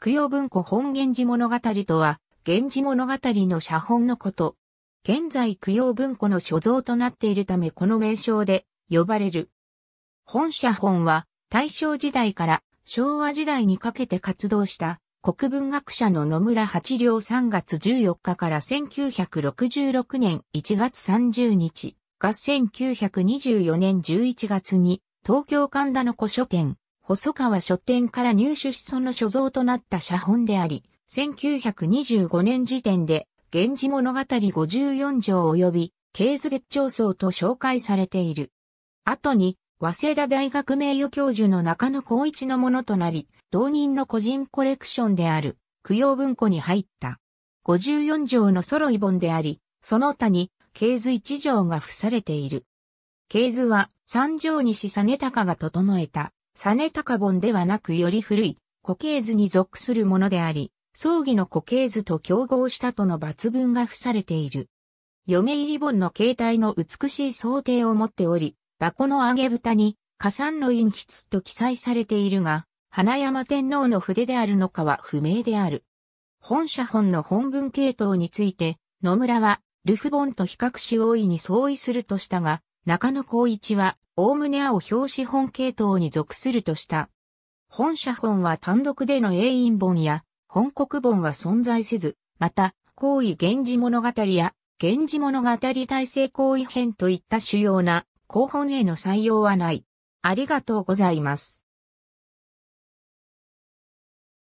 供養文庫本源氏物語とは、源氏物語の写本のこと。現在供養文庫の所蔵となっているためこの名称で呼ばれる。本写本は大正時代から昭和時代にかけて活動した国文学者の野村八良3月14日から1966年1月30日が1924年11月に東京神田の古書店細川書店から入手しその所蔵となった写本であり、1925年時点で、源氏物語54条及び、経図月長層と紹介されている。後に、早稲田大学名誉教授の中野光一のものとなり、同人の個人コレクションである、供養文庫に入った。54条の揃い本であり、その他に、経図1条が付されている。経図は、三条西実高が整えた、サネタカボンではなくより古い固形図に属するものであり、葬儀の固形図と競合したとの抜群が付されている。嫁入り本の形態の美しい想定を持っており、箱の揚げ蓋に、火山の陰筆と記載されているが、花山天皇の筆であるのかは不明である。本社本の本文系統について、野村は、ルフ本と比較し大いに相違するとしたが、中野光一は、おおむね青表紙本系統に属するとした。本社本は単独での永印本や本国本は存在せず、また、行為源氏物語や、源氏物語体制行為編といった主要な、広本への採用はない。ありがとうございます。